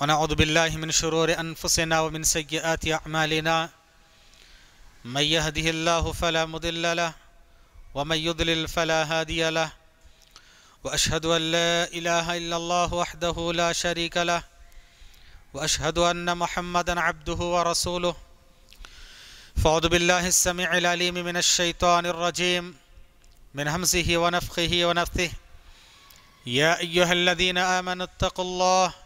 ونعوذ بالله من شرور أنفسنا ومن سيئات أعمالنا من يهده الله فلا مضل له ومن يضلل فلا هادي له وأشهد أن لا إله إلا الله وحده لا شريك له وأشهد أن محمدا عبده ورسوله فأعوذ بالله السميع العليم من الشيطان الرجيم من همزه ونفخه ونفثه يا أيها الذين آمنوا اتقوا الله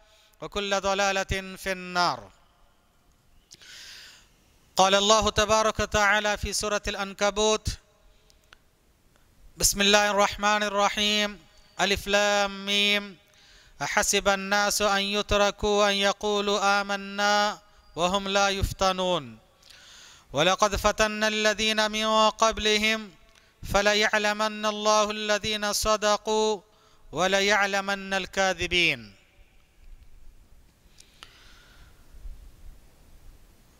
وكل ضلالة في النار قال الله تبارك وتعالى في سورة الأنكبوت بسم الله الرحمن الرحيم ألف لام ميم أحسب الناس أن يتركوا أن يقولوا آمنا وهم لا يفتنون ولقد فتنا الذين من قبلهم فليعلمن الله الذين صدقوا وليعلمن الكاذبين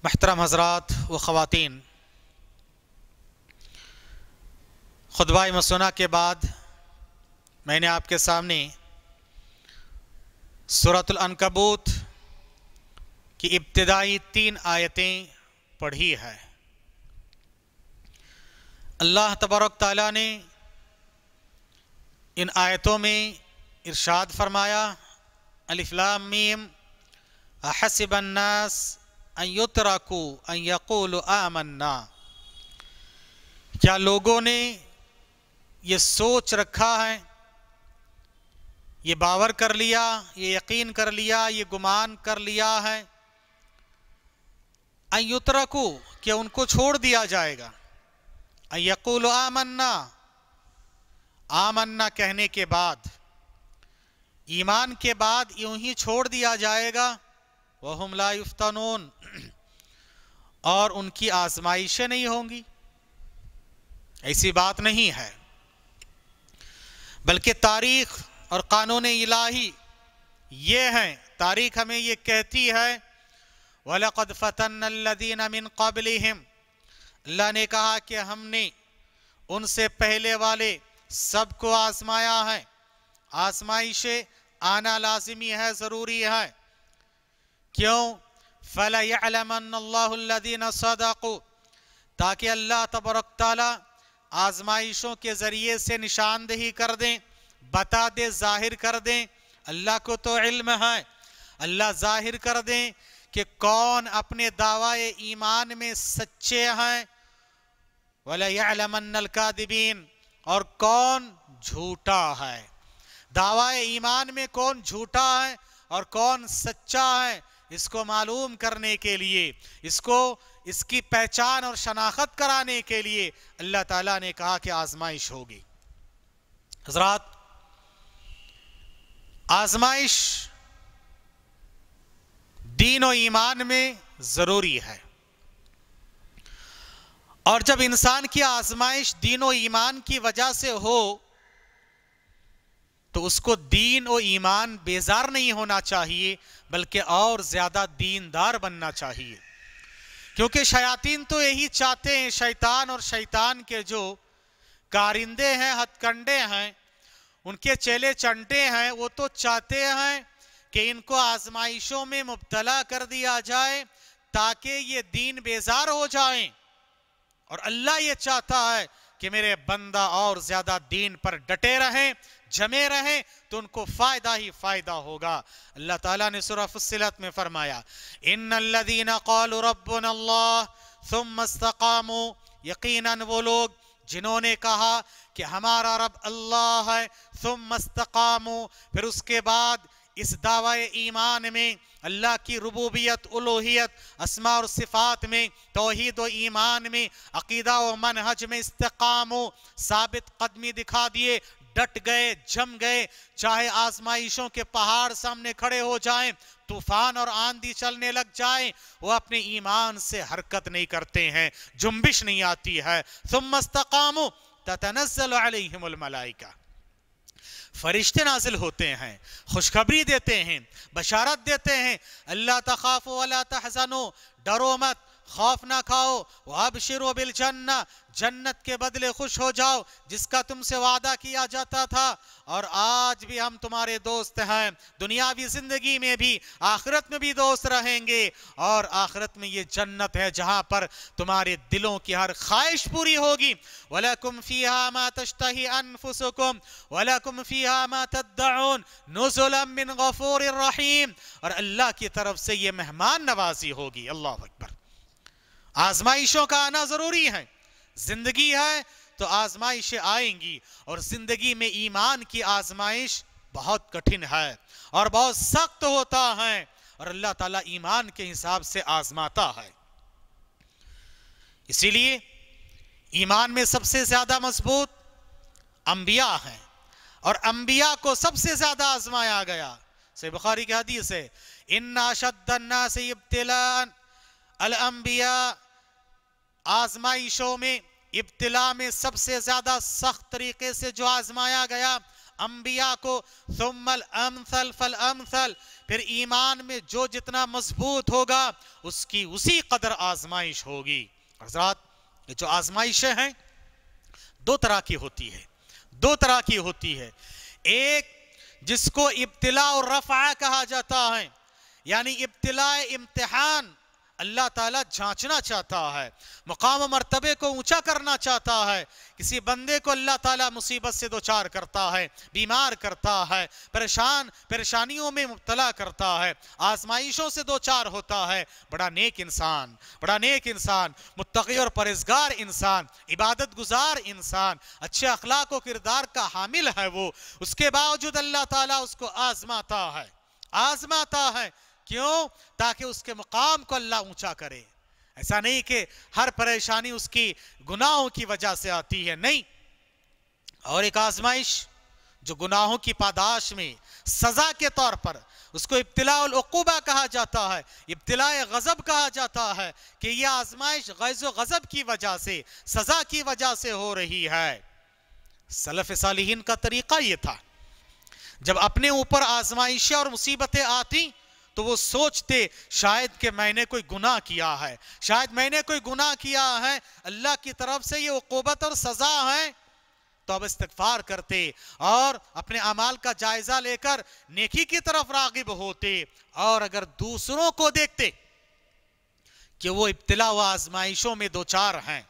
महतरम हजरात व ख़वातीन खुदबाई मसूना के बाद मैंने आपके सामने सूरतलकबूत की इब्तदाई तीन आयतें पढ़ी है अल्लाह तबरक ताला ने इन आयतों में इरशाद फरमाया अलिफ्लामीम हसबन्नास अयुतराकू आमन्ना क्या लोगों ने ये सोच रखा है ये बावर कर लिया ये यकीन कर लिया ये गुमान कर लिया है अयुतरकू कि उनको छोड़ दिया जाएगा अयकुल आमन्ना आमन्ना कहने के बाद ईमान के बाद यूं ही छोड़ दिया जाएगा वहमला युफ्तानून और उनकी आजमाइशें नहीं होंगी ऐसी बात नहीं है बल्कि तारीख और कानून इलाही ये हैं तारीख हमें ये कहती है वलकद फ़तन मिन कबल अल्लाह ने कहा कि हमने उनसे पहले वाले सबको आजमाया है आजमाइशें आना लाजमी है ज़रूरी है क्यों फ़लादीन सदाकु ताकि अल्लाह तबरक आजमाइशों के ज़रिए से निशानदेही कर दें बता दे ज़ाहिर कर दें अल्लाह को तो इल्म है अल्लाह ज़ाहिर कर दें कि कौन अपने दावा ईमान में सच्चे हैं वलमनकादिबीन और कौन झूठा है दावा ईमान में कौन झूठा है और कौन सच्चा है इसको मालूम करने के लिए इसको इसकी पहचान और शनाख्त कराने के लिए अल्लाह ताला ने कहा कि आजमाइश होगी हजरात आजमाइश दीन और ईमान में ज़रूरी है और जब इंसान की आजमाइश दीन और ईमान की वजह से हो तो उसको दीन और ईमान बेजार नहीं होना चाहिए बल्कि और ज़्यादा दीनदार बनना चाहिए क्योंकि शयातीन तो यही चाहते हैं शैतान और शैतान के जो कारिंदे हैं हथकंडे हैं उनके चेले चंटे हैं वो तो चाहते हैं कि इनको आजमाइशों में मुबतला कर दिया जाए ताकि ये दीन बेजार हो जाएं और अल्लाह ये चाहता है कि मेरे बंदा और ज्यादा दीन पर डटे रहें जमे रहें तो उनको फ़ायदा ही फ़ायदा होगा अल्लाह ताला ने सूरह फुसिलत में फरमाया इन अल्लदीन कौल रब्बन अल्लाह यकीनन वो लोग जिन्होंने कहा कि हमारा रब अल्लाह है सुम मस्तकामो फिर उसके बाद इस दावा ईमान में अल्लाह की रबूबियत उलोहियत असमा और सिफ़ात में तोहद व ईमान में अकीदा व मनहज में इस्तकाम साबित कदमी दिखा दिए डट गए जम गए चाहे आजमाइशों के पहाड़ सामने खड़े हो जाएं तूफान और आंधी चलने लग जाए वो अपने ईमान से हरकत नहीं करते हैं जुम्बिश नहीं आती है फरिश्ते नाजिल होते हैं खुशखबरी देते हैं बशारत देते हैं अल्लाह तखाफ़ो अल्लाह तहसनो डरो मत खौफ ना खाओ वह शिर बिल जन्ना जन्नत के बदले खुश हो जाओ जिसका तुमसे वादा किया जाता था और आज भी हम तुम्हारे दोस्त हैं दुनियावी जिंदगी में भी आखिरत में भी दोस्त रहेंगे और आखिरत में ये जन्नत है जहाँ पर तुम्हारे दिलों की हर ख्वाहिश पूरी होगी वलकुम फ़िया मा तश्तही अनफुसुकुम वलकुम फ़िया मा तद्दउन नुज़ुलम मिन रहीम और अल्लाह की तरफ से ये मेहमान नवाजी होगी अल्लाह अकबर आजमाइशों का आना जरूरी है जिंदगी है तो आजमाइशें आएंगी और जिंदगी में ईमान की आजमाइश बहुत कठिन है और बहुत सख्त होता है और अल्लाह ताला ईमान के हिसाब से आजमाता है इसीलिए ईमान में सबसे ज्यादा मजबूत अंबिया हैं और अंबिया को सबसे ज्यादा आजमाया गया से बुखारी की हदीस है इन्ना शन्ना से इब्तला अलम्बिया आजमाइशों में इब्तला में सबसे ज़्यादा सख्त तरीके से जो आजमाया गया अम्बिया को सुमल अमसल फल अमसल फिर ईमान में जो जितना मजबूत होगा उसकी उसी कदर आजमाइश होगी हजरात जो आजमाइशें हैं दो तरह की होती है दो तरह की होती है एक जिसको इब्तला और रफ़ा कहा जाता है यानी इब्तला इम्तिहान अल्लाह ताला जांचना चाहता है मकाम मरतबे को ऊंचा करना चाहता है किसी बंदे को अल्लाह ताला मुसीबत से दो चार करता है बीमार करता है परेशान परेशानियों में मुबतला करता है आजमाइशों से दो चार होता है बड़ा नेक इंसान बड़ा नेक इंसान मुतकी और परहेजगार इंसान इबादत गुजार इंसान अच्छे अखलाक किरदार का हामिल है वो उसके बावजूद अल्लाह ताला उसको आजमाता है आजमाता है क्यों ताकि उसके मुकाम को अल्लाह ऊंचा करे ऐसा नहीं कि हर परेशानी उसकी गुनाहों की वजह से आती है नहीं और एक आजमाइश जो गुनाहों की पादाश में सजा के तौर पर उसको इब्तलाबा कहा जाता है इब्तला गज़ब कहा जाता है कि यह आजमाइश गैज़ गज़ब की वजह से सजा की वजह से हो रही है सलफ़ सालीन का तरीक़ा यह था जब अपने ऊपर आजमाइशें और मुसीबतें आती तो वो सोचते शायद कि मैंने कोई गुनाह किया है शायद मैंने कोई गुनाह किया है अल्लाह की तरफ से ये उकूबत और सज़ा है तो अब इस्तफार करते और अपने अमाल का जायज़ा लेकर नेकी की तरफ रागिब होते और अगर दूसरों को देखते कि वो इब्तला व आजमाइशों में दो चार हैं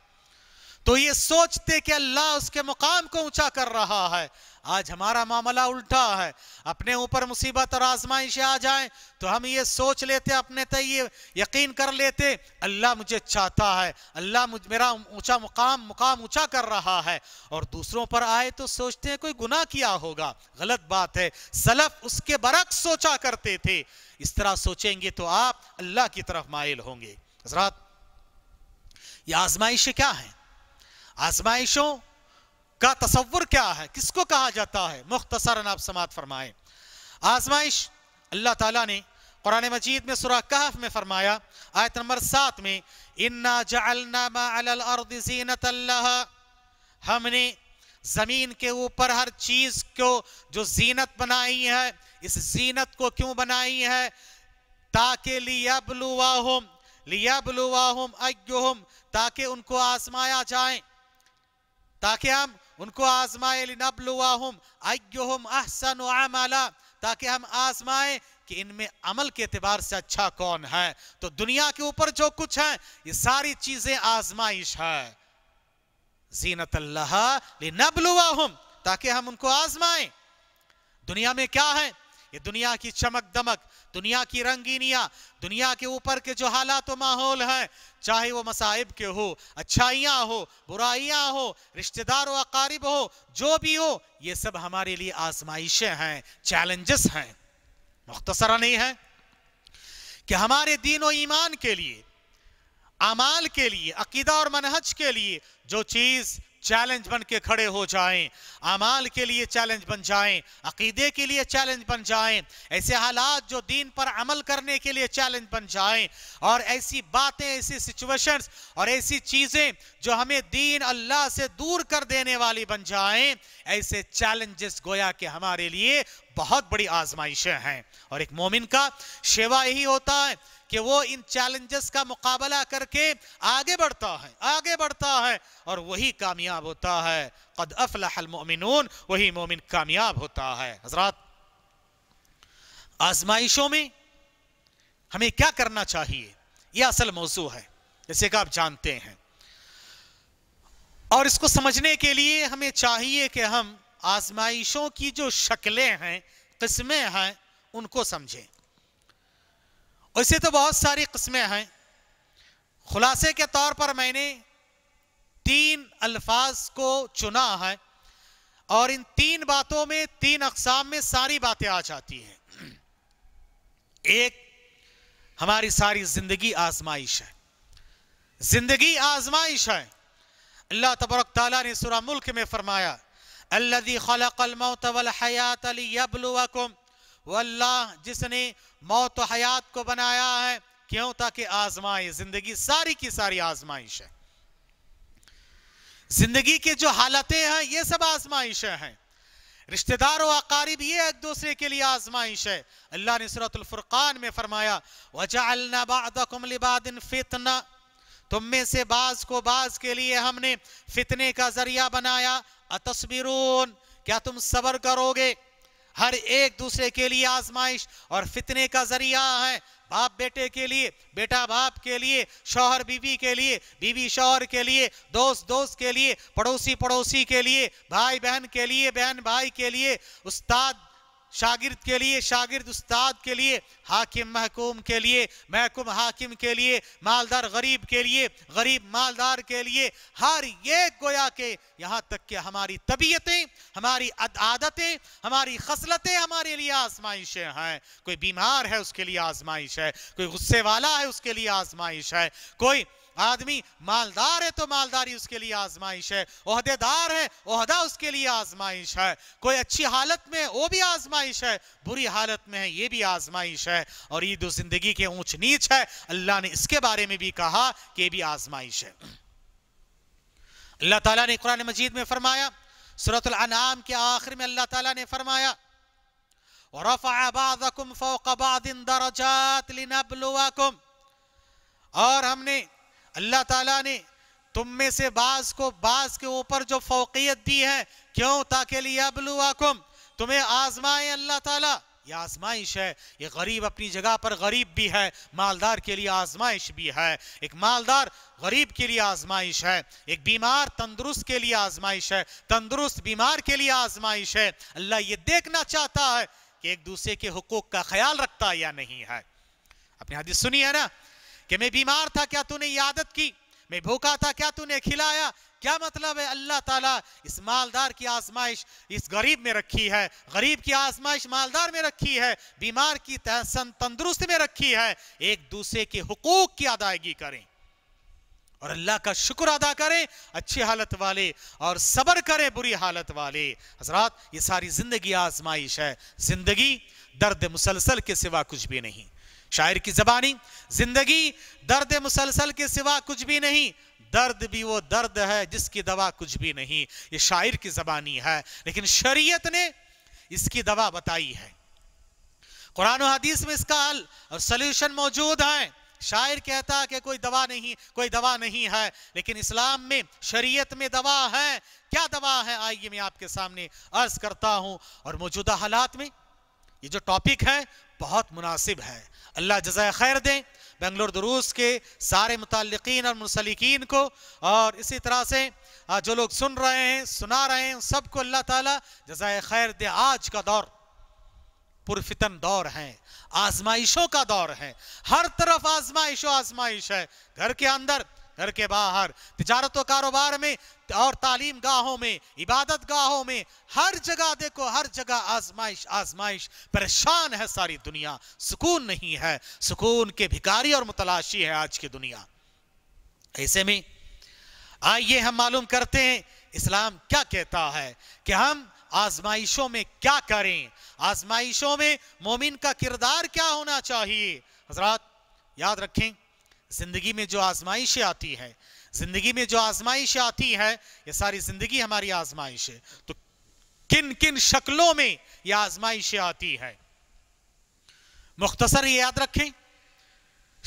तो ये सोचते कि अल्लाह उसके मुकाम को ऊंचा कर रहा है आज हमारा मामला उल्टा है अपने ऊपर मुसीबत और आजमाइश आ जाए तो हम ये सोच लेते अपने तय ये यकीन कर लेते अल्लाह मुझे चाहता है अल्लाह मेरा ऊंचा मुकाम मुकाम ऊंचा कर रहा है और दूसरों पर आए तो सोचते हैं कोई गुनाह किया होगा गलत बात है सलफ उसके बरक्स सोचा करते थे इस तरह सोचेंगे तो आप अल्लाह की तरफ मायल होंगे हजरात ये आजमाइश क्या है आजमाइशों का तस्वुर क्या है किसको कहा जाता है मुख्तसर आप समात फरमाए आजमाइश अल्लाह ताला ने कुरान मजीद में सुरा कहफ में फरमाया आयत नंबर सात में इन्ना जलना हमने ज़मीन के ऊपर हर चीज़ को जो जीनत बनाई है इस जीनत को क्यों बनाई है ताकि लिया बलुआ हम लियाबलुवाहुम लियाबलुवाहुम हम ताकि उनको आजमाया जाए ताकि हम उनको आजमाए अहसन ताकि हम आजमाए कि इनमें अमल के अतबार से अच्छा कौन है तो दुनिया के ऊपर जो कुछ है ये सारी चीजें आजमाइश है जीनत लिनबलुवाहुम ताकि हम उनको आजमाए दुनिया में क्या है ये दुनिया की चमक दमक दुनिया की रंगीनियाँ दुनिया के ऊपर के जो हालात तो माहौल है चाहे वो मसाइब के हो अच्छाइयां हो बुराइयां हो रिश्तेदार हो अकारीब हो जो भी हो ये सब हमारे लिए आजमाइशें हैं चैलेंजेस हैं मुख्तसरा नहीं है कि हमारे दीन और ईमान के लिए अमाल के लिए अकीदा और मनहज के लिए जो चीज़ चैलेंज बन के खड़े हो जाएं अमाल के लिए चैलेंज बन जाएं अकीदे के लिए चैलेंज बन जाएं ऐसे हालात जो दीन पर अमल करने के लिए चैलेंज बन जाएं और ऐसी बातें ऐसी सिचुएशंस और ऐसी चीज़ें जो हमें दीन अल्लाह से दूर कर देने वाली बन जाएं ऐसे चैलेंजेस गोया के हमारे लिए बहुत बड़ी आजमाइशें हैं और एक मोमिन का शेवा यही होता है कि वो इन चैलेंजेस का मुकाबला करके आगे बढ़ता है आगे बढ़ता है और वही कामयाब होता है कद अफलामिन वही मोमिन कामयाब होता है हजरात आजमाइशों में हमें क्या करना चाहिए यह असल मौजू है जैसे कि आप जानते हैं और इसको समझने के लिए हमें चाहिए कि हम आजमाइशों की जो शक्लें हैं किस्में हैं उनको समझें ऐसे तो बहुत सारी किस्में हैं खुलासे के तौर पर मैंने तीन अल्फाज को चुना है और इन तीन बातों में तीन अकसाम में सारी बातें आ जाती हैं एक हमारी सारी जिंदगी आजमाइश है जिंदगी आजमाइश है अल्लाह तबरक तला ने सुरा मुल्क में फरमाया अल्लादी खलकल मौत हयात अली वो अल्लाह जिसने मौत और हयात को बनाया है क्यों ताकि आजमाए जिंदगी सारी की सारी आजमाइश है जिंदगी के जो हालतें हैं ये सब आजमाइश हैं रिश्तेदार व अकारीब ये एक दूसरे के लिए आजमाइश है अल्लाह ने सूरतुल्फुरकान में फरमाया वजाबादिन फितना तुम में से बाज को बाज के लिए हमने फितने का जरिया बनाया अतस्बिरून क्या तुम सबर करोगे हर एक दूसरे के लिए आजमाइश और फितने का जरिया है बाप बेटे के लिए बेटा बाप के लिए शौहर बीवी के लिए बीवी शौहर के लिए दोस्त दोस्त के लिए पड़ोसी पड़ोसी के लिए भाई बहन के लिए बहन भाई के लिए उस्ताद शागिर्द के लिए शागिर्द उस्ताद के लिए हाकिम महकूम के लिए महकूम हाकिम के लिए मालदार गरीब के लिए गरीब मालदार के लिए हर एक गोया के यहाँ तक कि हमारी तबीयतें हमारी आदतें हमारी खसलतें हमारे लिए आजमाइशें हैं कोई बीमार है उसके लिए आजमाइश है कोई गुस्से वाला है उसके लिए आजमाइश है कोई आदमी मालदार है तो मालदारी उसके लिए आजमाइश है ओहदेदार है ओहदा उसके लिए आजमाइश है कोई अच्छी हालत में वो भी आजमाइश है बुरी हालत में है ये भी आजमाइश है और ईद जिंदगी के ऊंच नीच है अल्लाह ने इसके बारे में भी कहा कि ये भी आजमाइश है अल्लाह तला ने कुरान मजीद में फरमाया सूरत के आखिर में अल्लाह तला ने फरमाया और हमने अल्लाह ताला ने तुम में से बाज को बाज के ऊपर जो फोकियत दी है क्यों ताकि लियाबलुआकुम तुम्हें आजमाए अल्लाह ताला ये आजमाइश है ये गरीब अपनी जगह पर गरीब भी है मालदार के लिए आजमाइश भी है एक मालदार गरीब के लिए आजमाइश है एक बीमार तंदुरुस्त के लिए आजमाइश है तंदुरुस्त बीमार के लिए आजमाइश है अल्लाह ये देखना चाहता है कि एक दूसरे के हकूक़ का ख्याल रखता या नहीं है अपनी हदीस सुनी है ना कि मैं बीमार था क्या तूने यादत की मैं भूखा था क्या तूने खिलाया क्या मतलब है अल्लाह ताला इस मालदार की आजमाइश इस गरीब में रखी है गरीब की आजमाइश मालदार में रखी है बीमार की तंदुरुस्त में रखी है एक दूसरे के हकूक की अदायगी करें और अल्लाह का शुक्र अदा करें अच्छी हालत वाले और सबर करें बुरी हालत वाले हजरात ये सारी जिंदगी आजमाइश है जिंदगी दर्द मुसलसल के सिवा कुछ भी नहीं शायर की जबानी जिंदगी दर्द मुसलसल के सिवा कुछ भी नहीं दर्द भी वो दर्द है जिसकी दवा कुछ भी नहीं ये शायर की जबानी है लेकिन शरीयत ने इसकी दवा बताई है कुरान हदीस में इसका हल और सोल्यूशन मौजूद है शायर कहता है कि कोई दवा नहीं कोई दवा नहीं है लेकिन इस्लाम में शरीयत में दवा है क्या दवा है आइए मैं आपके सामने अर्ज करता हूं और मौजूदा हालात में ये जो टॉपिक है बहुत मुनासिब है अल्लाह जजाय खैर दें बेंगलोर दरूस के सारे मुतलकिन और मुसलिकीन को और इसी तरह से जो लोग सुन रहे हैं सुना रहे हैं सबको अल्लाह ताला जजाय खैर दे आज का दौर पुरफितन दौर है आजमाइशों का दौर है हर तरफ आजमाइशो आजमाइश है घर के अंदर घर के बाहर तजारत व कारोबार में और तालीम गाहों में इबादत गाहों में हर जगह देखो हर जगह आजमाइश आजमाइश परेशान है सारी दुनिया सुकून नहीं है सुकून के भिकारी और मुतलाशी है आज की दुनिया ऐसे में आइए हम मालूम करते हैं इस्लाम क्या कहता है कि हम आजमाइशों में क्या करें आजमाइशों में मोमिन का किरदार क्या होना चाहिए हजरात याद रखें जिंदगी में जो आजमाइशें आती हैं जिंदगी में जो आजमाइशें आती हैं ये सारी जिंदगी हमारी आजमाइश है तो किन किन शक्लों में यह आजमाइशें आती है मुख्तसर ये याद रखें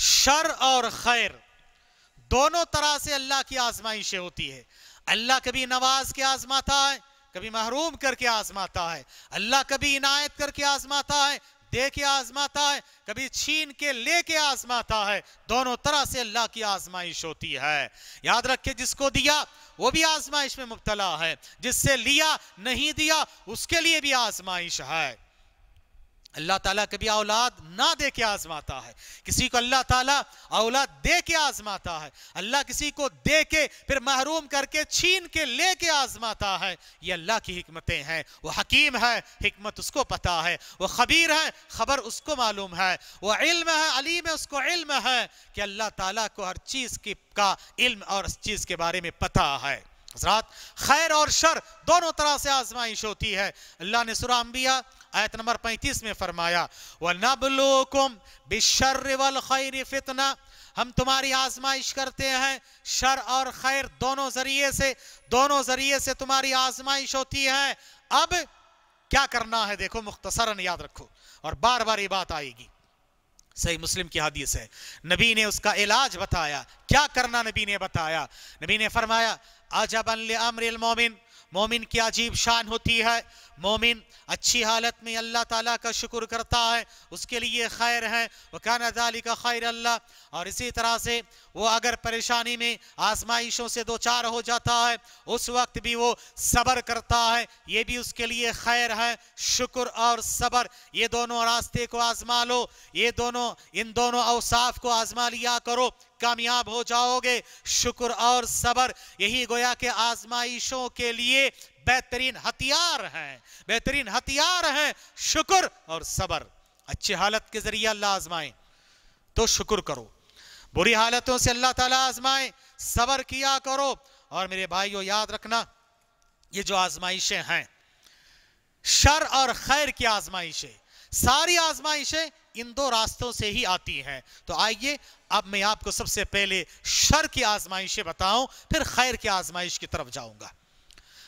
शर और खैर दोनों तरह से अल्लाह की आजमाइशें होती है अल्लाह कभी नवाज के आजमाता है कभी महरूम करके आजमाता है अल्लाह कभी इनायत करके आजमाता है दे के आजमाता है कभी छीन के ले के आजमाता है दोनों तरह से अल्लाह की आजमाइश होती है याद रखे जिसको दिया वो भी आजमाइश में मुबतला है जिससे लिया नहीं दिया उसके लिए भी आजमाइश है अल्लाह ताला कभी औलाद ना दे के आजमाता है किसी को अल्लाह ताला औलाद दे के आजमाता है अल्लाह किसी को दे के फिर महरूम करके छीन के ले के आजमाता है ये अल्लाह की हमतें हैं वो हकीम है हमत उसको पता है वो खबीर है खबर उसको मालूम है वो इल्म है अलीम है उसको इल्म है कि अल्लाह ताला को हर चीज़ की का इल्म और इस चीज़ के बारे में पता है खैर और शर दोनों तरह से आजमाइश होती है अल्लाह ने सुरा अम्बिया आयत नंबर 35 में फरमाया व नबलोकुम बिशर वल खैर फितना हम तुम्हारी आजमाइश करते हैं शर और खैर दोनों जरिए से दोनों जरिए से तुम्हारी आजमाइश होती है अब क्या करना है देखो मुख्तसरन याद रखो और बार बार ये बात आएगी सही मुस्लिम की हदीस है नबी ने उसका इलाज बताया क्या करना नबी ने बताया नबी ने फरमाया अजब अमरिल मोमिन मोमिन की अजीब शान होती है मोमिन अच्छी हालत में अल्लाह ताला का शुक्र करता है उसके लिए खैर है वकान अदाली का खैर अल्लाह और इसी तरह से वो अगर परेशानी में आजमाइशों से दो चार हो जाता है उस वक्त भी वो सब्र करता है ये भी उसके लिए खैर है शुक्र और सब्र ये दोनों रास्ते को आजमा लो ये दोनों इन दोनों अवसाफ को आजमा लिया करो कामयाब हो जाओगे शुक्र और सबर यही गोया के आजमाइशों के लिए बेहतरीन हथियार हैं बेहतरीन हथियार हैं शुक्र और सबर अच्छी हालत के जरिए अल्लाह आजमाए तो शुक्र करो बुरी हालतों से अल्लाह ताला आजमाए सबर किया करो और मेरे भाइयों याद रखना ये जो आजमाइशें हैं शर और खैर की आजमाइशें सारी आजमाइशें इन दो रास्तों से ही आती हैं तो आइए अब मैं आपको सबसे पहले शर की आजमाइशें बताऊं फिर खैर की आजमाइश की तरफ जाऊंगा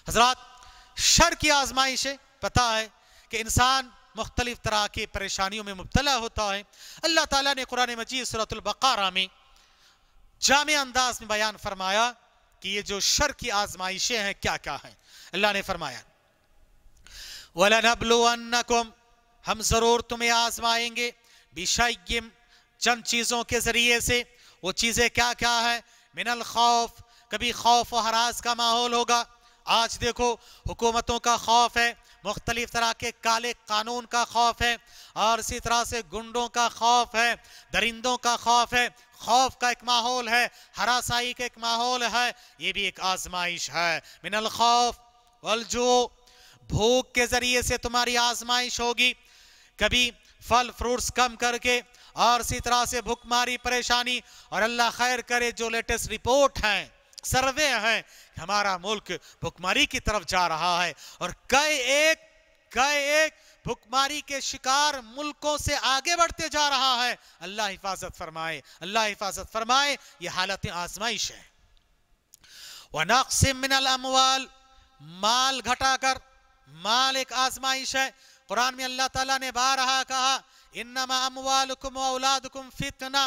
हजरत शर की आजमाइश है पता है कि इंसान मुख्तलिफ तरह की परेशानियों में मुबतला होता है अल्लाह ताला ने कुरान मजीद सूरतुल्बकारा में जाम अंदाज में बयान फरमाया कि ये जो शर की आजमाइशें हैं क्या क्या हैं अल्लाह ने फरमाया वलनबलुअन्नकुम हम ज़रूर तुम्हें आजमाएंगे बिशयम चंद चीज़ों के ज़रिए से वो चीज़ें क्या क्या है मिनल खौफ कभी खौफ व हरास का माहौल होगा आज देखो हुकूमतों का खौफ है मुख्तलिफ तरह के काले कानून का खौफ है और इसी तरह से गुंडों का खौफ है दरिंदों का खौफ है खौफ का एक माहौल है हरासाई का एक माहौल है ये भी एक आजमाइश है मिनल खौफ वलजो भूख के जरिए से तुम्हारी आजमाइश होगी कभी फल फ्रूट्स कम करके और इसी तरह से भुखमारी परेशानी और अल्लाह खैर करे जो लेटेस्ट रिपोर्ट हैं सर्वे हैं हमारा मुल्क भुखमारी की तरफ जा रहा है और कई एक कई एक भुखमारी के शिकार मुल्कों से आगे बढ़ते जा रहा है अल्लाह हिफाजत फरमाए अल्लाह हिफाजत फरमाए ये हालत आजमाइश है वनाकसिम मिनल अमवाल माल घटाकर माल एक आजमाइश है कुरान में अल्लाह ताला ने बारहा कहा इन्नमा अमवालुकुम औलादुकुम फितना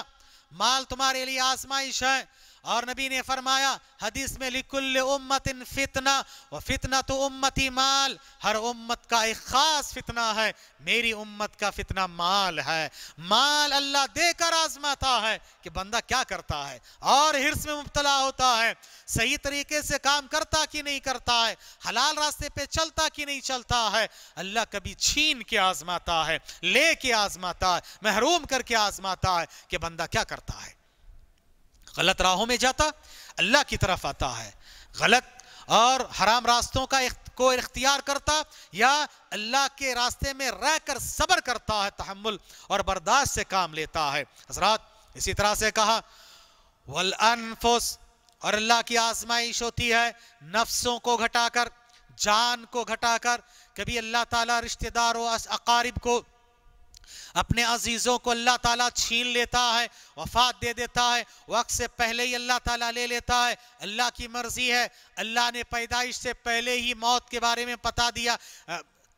माल तुम्हारे लिए आजमाइश है और नबी ने फरमाया हदीस में लिकुल उम्मत इन फितना व फितना तो उम्मती माल हर उम्मत का एक ख़ास फितना है मेरी उम्मत का फितना माल है माल अल्लाह देकर आजमाता है कि बंदा क्या करता है और हिरस में मुबतला होता है सही तरीके से काम करता कि नहीं करता है हलाल रास्ते पे चलता कि नहीं चलता है अल्लाह कभी छीन के आजमाता है ले के आजमाता है महरूम करके आजमाता है कि बंदा क्या करता है गलत राहों में जाता अल्लाह की तरफ आता है गलत और हराम रास्तों का को इख्तियार करता या अल्लाह के रास्ते में रह कर सब्र करता है तहमुल और बर्दाश्त से काम लेता है हजरात इसी तरह से कहा वल अनफुस और अल्लाह की आजमाइश होती है नफ्सों को घटाकर जान को घटाकर कभी अल्लाह ताला रिश्तेदारों अकारिब को अपने अजीज़ों को अल्लाह ताला छीन लेता है वफात दे देता है वक्त से पहले ही अल्लाह ताला ले लेता है अल्लाह की मर्ज़ी है अल्लाह ने पैदाइश से पहले ही मौत के बारे में पता दिया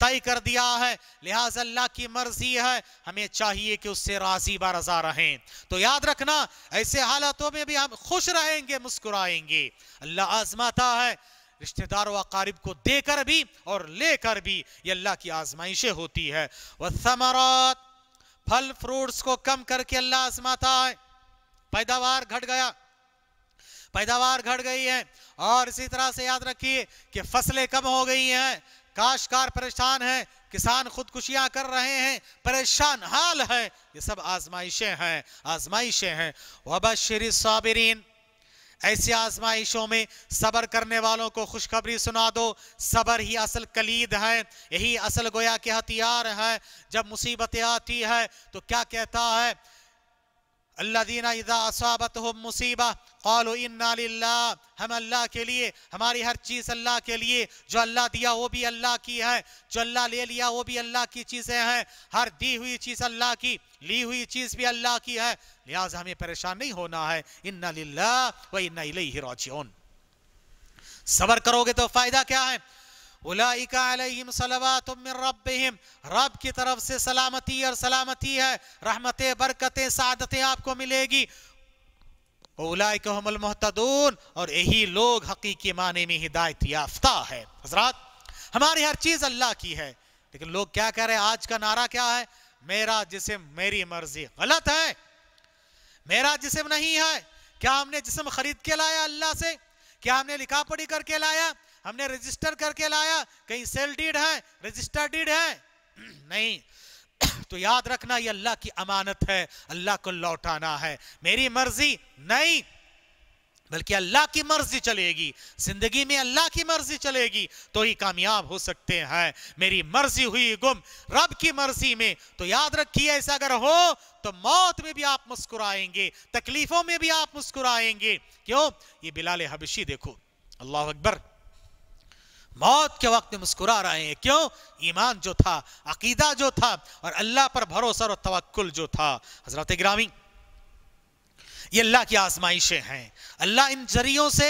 तय कर दिया है लिहाज अल्लाह की मर्जी है हमें चाहिए कि उससे राजी रजा रहें तो याद रखना ऐसे हालातों में भी हम खुश रहेंगे मुस्कुराएंगे अल्लाह आजमाता है रिश्तेदार व अकारिब को देकर भी और लेकर भी ये अल्लाह की आजमाइशें होती है वह समरात फल फ्रूट्स को कम करके अल्लाह आजमाता है पैदावार घट गया पैदावार घट गई है और इसी तरह से याद रखिए कि फसलें कम हो गई हैं काशकार परेशान है किसान खुदकुशियां कर रहे हैं परेशान हाल है ये सब आजमाइशें हैं आजमाइशें हैं वबशरी साबरीन ऐसी आजमाइशों में सबर करने वालों को खुशखबरी सुना दो सबर ही असल कलीद है यही असल गोया के हथियार है जब मुसीबतें आती है तो क्या कहता है अल्लादीन हो मुसीबा कौलो इन्ना हम अल्लाह के लिए हमारी हर चीज़ अल्लाह के लिए जो अल्लाह दिया वो भी अल्लाह की है जो अल्लाह ले लिया वो भी अल्लाह की चीज़ें हैं हर दी हुई चीज़ अल्लाह की ली हुई चीज़ भी अल्लाह की है लिहाजा हमें परेशान नहीं होना है इन्ना लिल्ला व इन्ना इलैहि राजिऊन सबर करोगे तो फायदा क्या है उलाइकाम सलावातम रबहिम रब की तरफ से सलामती और सलामती है रहमतें बरकतें सादतें आपको मिलेगी उलाइकमल मोहतदून और यही लोग हकीकी माने में हिदायत याफ्ता है हजरात हमारी हर चीज़ अल्लाह की है लेकिन लोग क्या कह रहे हैं आज का नारा क्या है मेरा जिसे मेरी मर्जी गलत है मेरा जिसम नहीं है क्या हमने जिसम खरीद के लाया अल्लाह से क्या हमने लिखा पढ़ी करके लाया हमने रजिस्टर करके लाया कहीं सेल डीड है रजिस्टर डीड है नहीं तो याद रखना ये अल्लाह की अमानत है अल्लाह को लौटाना है मेरी मर्जी नहीं बल्कि अल्लाह की मर्जी चलेगी जिंदगी में अल्लाह की मर्जी चलेगी तो ही कामयाब हो सकते हैं मेरी मर्जी हुई गुम रब की मर्जी में तो याद रखिए ऐसा अगर हो तो मौत में भी आप मुस्कुराएंगे तकलीफों में भी आप मुस्कुराएंगे क्यों ये बिलाल हबशी देखो अल्लाह अकबर मौत के वक्त में मुस्कुरा रहे हैं क्यों ईमान जो था अकीदा जो था और अल्लाह पर भरोसा और तवक्ल जो था हजरत ग्रामीण ये अल्लाह की आजमाइशें हैं अल्लाह इन जरियों से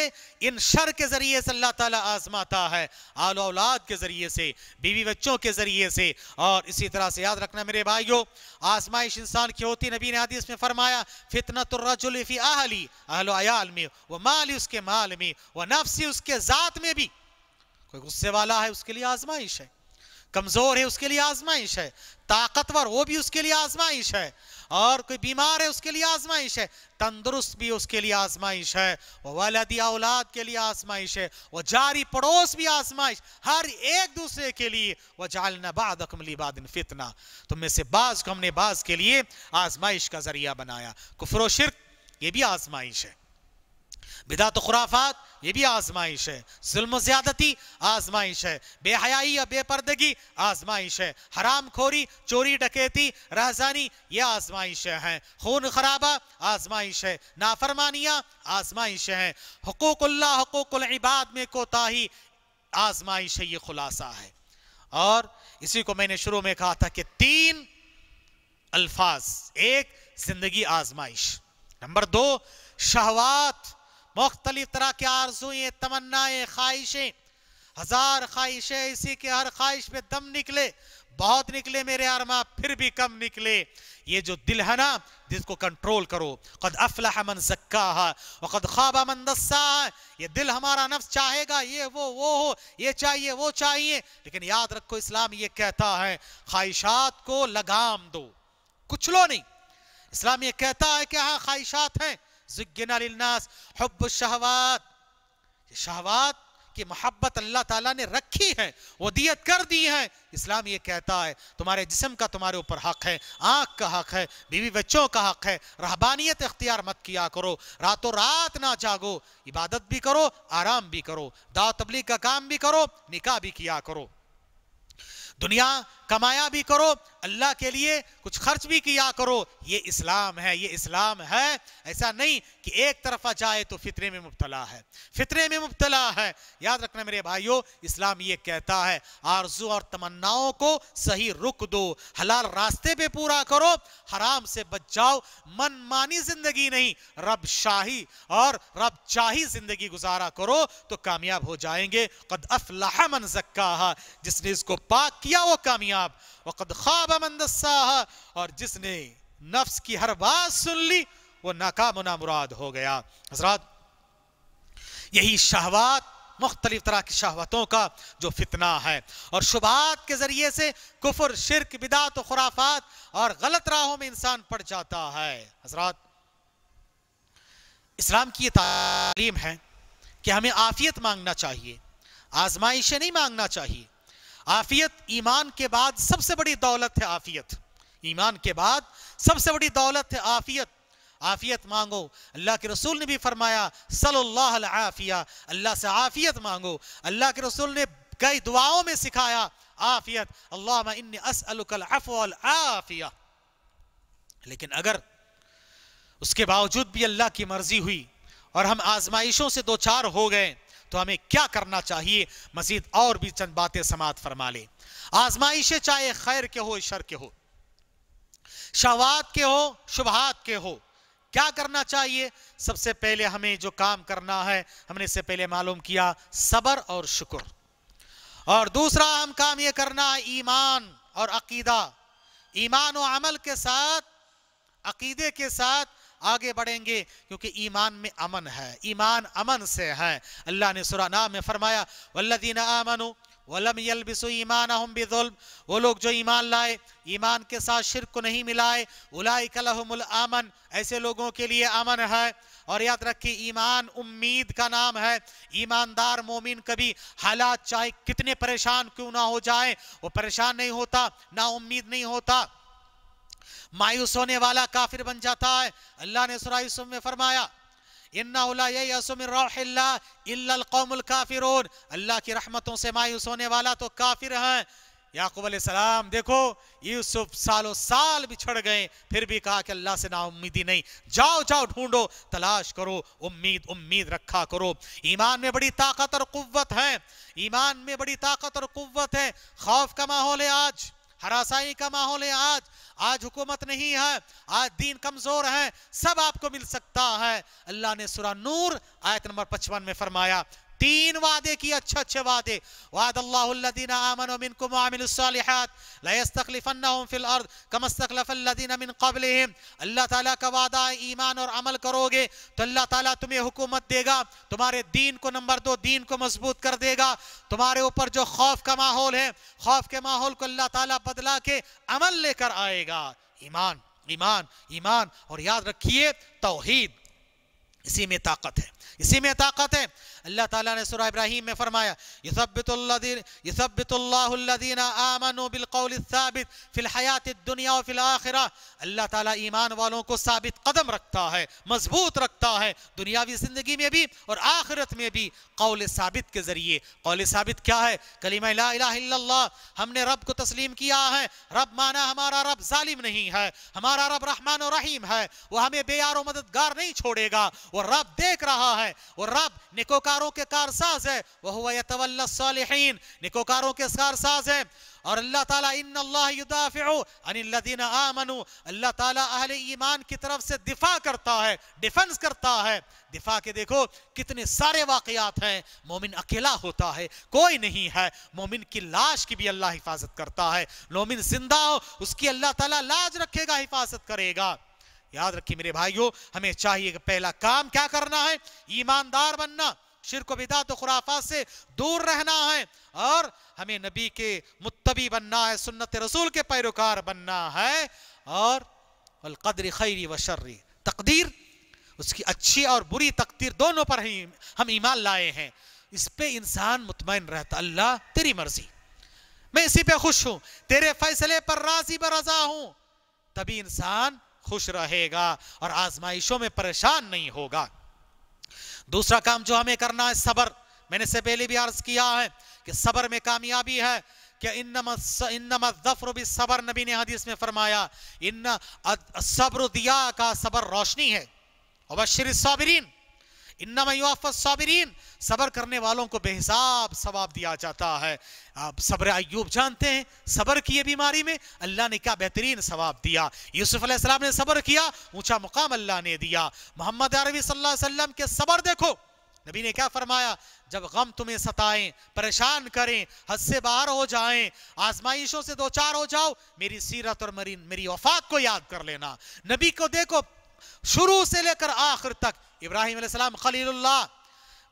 इन शर के ज़रिए से अल्लाह ताला आजमाता है आलो औलाद के ज़रिए से बीवी बच्चों के ज़रिए से और इसी तरह से याद रखना मेरे भाइयों आजमाइश इंसान की होती नबी ने आदि इसमें फरमाया फितना तो रजुलफ़ी आहली आयाल में वह माली उसके माल में वह नफसी उसके ज़ात में भी कोई गुस्से वाला है उसके लिए आजमाइश है कमज़ोर है उसके लिए आजमाइश है ताकतवर वो भी उसके लिए आजमाइश है और कोई बीमार है उसके लिए आजमाइश है तंदुरुस्त भी उसके लिए आजमाइश है वो वालदी औलाद के लिए आजमाइश है वह जारी पड़ोस भी आजमाइश हर एक दूसरे के लिए वह जालना बाद अकमली बादिन फितना तो में से बाज को हमने बाज के लिए आजमाइश का जरिया बनाया कुफरो शिरक ये भी आजमाइश है बिदात खुराफात ये भी आजमाइश है जुल्म ज्यादती आजमाइश है बेहयाई या बेपर्दगी आजमाइश है हराम खोरी चोरी डकैती राजधानी ये आजमाइश है खून खराबा आजमाइश है नाफरमानिया आजमाइश है हकूकल्ला हकूकल इबाद में कोताही आजमाइश है ये खुलासा है और इसी को मैंने शुरू में कहा था कि तीन अल्फाज एक जिंदगी आजमाइश नंबर दो शहवात मुख्तलिफ तरह के आरजुए तमन्नाएँ ख्वाहिशें हज़ार ख्वाहिशें इसी के हर ख्वाहिश में दम निकले बहुत निकले मेरे अरमा फिर भी कम निकले ये जो दिल है ना जिसको कंट्रोल करो कद अफलाह मन सक्का कद खाबा मन दस्सा ये दिल हमारा नफ्स चाहेगा ये वो वो हो ये चाहिए वो चाहिए लेकिन याद रखो इस्लाम ये कहता है ख्वाहिशात को लगाम दो कुछ लो नहीं इस्लाम ये कहता है कि हाँ ख्वाहिशात हैं जुगना शहवात शहवात की मोहब्बत अल्लाह ताला ने रखी है वो दियत कर दी है इस्लाम ये कहता है तुम्हारे जिस्म का तुम्हारे ऊपर हक है आंख का हक है बीवी बच्चों का हक है रहबानियत इख्तियार मत किया करो रातों रात ना जागो इबादत भी करो आराम भी करो दाव तबलीग का काम भी करो निकाह भी किया करो दुनिया कमाया भी करो अल्लाह के लिए कुछ खर्च भी किया करो ये इस्लाम है ये इस्लाम है ऐसा नहीं कि एक तरफा जाए तो फितरे में मुबतला है फितरे में मुबतला है याद रखना मेरे भाइयों इस्लाम ये कहता है आरजू और तमन्नाओं को सही रुक दो हलाल रास्ते पे पूरा करो हराम से बच जाओ मनमानी जिंदगी नहीं रब शाही और रब चाही जिंदगी गुजारा करो तो कामयाब हो जाएंगे कद अफलाह मन जक्का जिसने इसको पाक किया वो कामयाब कामयाब वक़द ख्वाब मंदसाह और जिसने नफ्स की हर बात सुन ली वो नाकाम मुराद हो गया हजरात यही शहवात मुख्तलिफ तरह की शहवतों का जो फितना है और शुबात के ज़रिए से कुफर शिरक बिदात तो खुराफात और गलत राहों में इंसान पड़ जाता है हजरात इस्लाम की यह तालीम है कि हमें आफियत मांगना चाहिए आजमाइशें नहीं मांगना चाहिए आफियत ईमान के बाद सबसे बड़ी दौलत है आफियत ईमान के बाद सबसे बड़ी दौलत है आफियत आफियत मांगो अल्लाह के रसूल ने भी फरमाया सल्लल्लाहु अलैहि आफिया अल्लाह से आफियत मांगो अल्लाह के रसूल ने कई दुआओं में सिखाया आफियत अल्लाह असअलुकल अफवल आफिया लेकिन अगर उसके बावजूद भी अल्लाह की मर्जी हुई और हम आजमाइशों से दो चार हो गए तो हमें क्या करना चाहिए मजीद और भी चंद बातें समात फरमा ले आजमाइशें चाहे खैर के हो शर के हो शवात के हो शुभात के हो क्या करना चाहिए सबसे पहले हमें जो काम करना है हमने इससे पहले मालूम किया सबर और शुक्र और दूसरा हम काम ये करना ईमान और अकीदा ईमान और अमल के साथ अकीदे के साथ आगे बढ़ेंगे क्योंकि ईमान में अमन है ईमान अमन से है अल्लाह ने सुरा नाम में फरमाया वल्लदीन आमनु वलम यलबिसु ईमान अहम बिजुल्म वो लोग जो ईमान लाए ईमान के साथ शिर को नहीं मिलाए उलाई कलहमुल आमन ऐसे लोगों के लिए अमन है और याद रखिए ईमान उम्मीद का नाम है ईमानदार मोमिन कभी हालात चाहे कितने परेशान क्यों ना हो जाए वो परेशान नहीं होता ना उम्मीद नहीं होता मायूस होने वाला काफिर बन जाता है अल्लाह ने सुरा यूसुफ में फरमाया काफिरून अल्लाह की रहमतों से मायूस होने वाला तो काफिर है याकूब सलाम देखो यूसुफ सालों साल बिछड़ गए फिर भी कहा कि अल्लाह से ना उम्मीदी नहीं जाओ जाओ ढूंढो तलाश करो उम्मीद उम्मीद रखा करो ईमान में बड़ी ताकत और कुव्वत है ईमान में बड़ी ताकत और कुव्वत है खौफ का माहौल है आज हरासाई का माहौल है आज आज हुकूमत नहीं है आज दीन कमजोर है सब आपको मिल सकता है अल्लाह ने सुरा नूर आयत नंबर पचपन में फरमाया तीन वादे किए अच्छे अच्छे वादे वाद अल्लाहदीन अल्लाह ताला का वादा ईमान और अमल करोगे तो अल्लाह ताला तुम्हें हुकूमत देगा तुम्हारे दीन को नंबर दो दीन को मजबूत कर देगा तुम्हारे ऊपर जो खौफ का माहौल है खौफ के माहौल को अल्लाह ताला बदला के अमल लेकर आएगा ईमान ईमान ईमान और याद रखिए तोहहीद इसी में ताकत है इसी में ताकत है अल्लाह ताला ने सुरह इब्राहिम में फरमाया फिलहत दुनिया और फिल आखिरा अल्लाह ताला ईमान वालों को साबित कदम रखता है मजबूत रखता है दुनियावी ज़िंदगी में भी और आखिरत में भी कौल साबित के ज़रिए कौल साबित क्या है कलीम ला हमने रब को तस्लीम किया है रब माना हमारा रब ालिम नहीं है हमारा रब रहमान रहीम है वह हमें बेयार मददगार नहीं छोड़ेगा वो रब देख रहा है वो रब निकोकारों के कारसाज है वह यतवल्लिन निकोकारों के कारसाज है और अल्लाह ताला इन अनिल्लदीन आमनु अल्लाह ताला अहले ईमान की तरफ से दिफा करता है डिफेंस करता है दिफा के देखो कितने सारे वाकयात हैं मोमिन अकेला होता है कोई नहीं है मोमिन की लाश की भी अल्लाह हिफाजत करता है मोमिन जिंदा हो उसकी अल्लाह ताला लाज रखेगा हिफाजत करेगा याद रखिए मेरे भाइयों हमें चाहिए कि पहला काम क्या करना है ईमानदार बनना शिर को विदा तो खुराफा से दूर रहना है और हमें नबी के मुतबी बनना है सुन्नत रसूल के पैरोकार बनना है और कदर खैरी व शर्री तकदीर उसकी अच्छी और बुरी तकदीर दोनों पर ही हम ईमान लाए हैं इस पे इंसान मुतमिन रहता अल्लाह तेरी मर्जी मैं इसी पे खुश हूँ तेरे फैसले पर राजी बरजा हूं तभी इंसान खुश रहेगा और आजमाइशों में परेशान नहीं होगा दूसरा काम जो हमें करना है सबर मैंने इससे पहले भी अर्ज किया है कि सबर में कामयाबी है कि इन्नमर सबर नबी ने हदीस में फरमाया इन सब्र दिया का सबर रोशनी है और बशर साबरीन इन्नाबिरीन सबर करने वालों को बेहिसाब सवाब दिया जाता है आप सबर अयूब जानते हैं सबर किए बीमारी में अल्लाह ने क्या बेहतरीन सवाब दिया यूसुफ अलैहिस्सलाम ने सबर किया ऊंचा मुकाम अल्लाह ने दिया मोहम्मद अरबी सल्लाम के सबर देखो नबी ने क्या फरमाया जब गम तुम्हें सताएं परेशान करें हद से बाहर हो जाएं आजमाइशों से दो चार हो जाओ मेरी सीरत और मरी मेरी वफात को याद कर लेना नबी को देखो शुरू से लेकर आखिर तक इब्राहिम सलाम खलील्ला